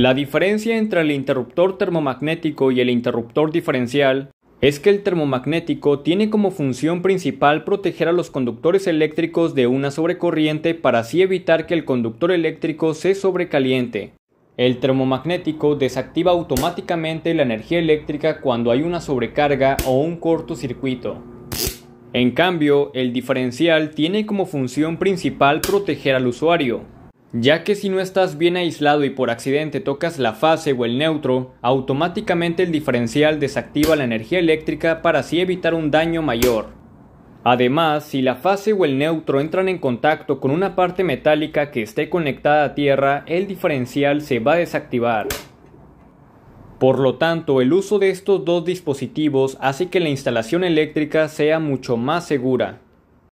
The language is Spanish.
La diferencia entre el interruptor termomagnético y el interruptor diferencial es que el termomagnético tiene como función principal proteger a los conductores eléctricos de una sobrecorriente para así evitar que el conductor eléctrico se sobrecaliente. El termomagnético desactiva automáticamente la energía eléctrica cuando hay una sobrecarga o un cortocircuito. En cambio, el diferencial tiene como función principal proteger al usuario, ya que si no estás bien aislado y por accidente tocas la fase o el neutro, automáticamente el diferencial desactiva la energía eléctrica para así evitar un daño mayor. Además, si la fase o el neutro entran en contacto con una parte metálica que esté conectada a tierra, el diferencial se va a desactivar. Por lo tanto, el uso de estos dos dispositivos hace que la instalación eléctrica sea mucho más segura.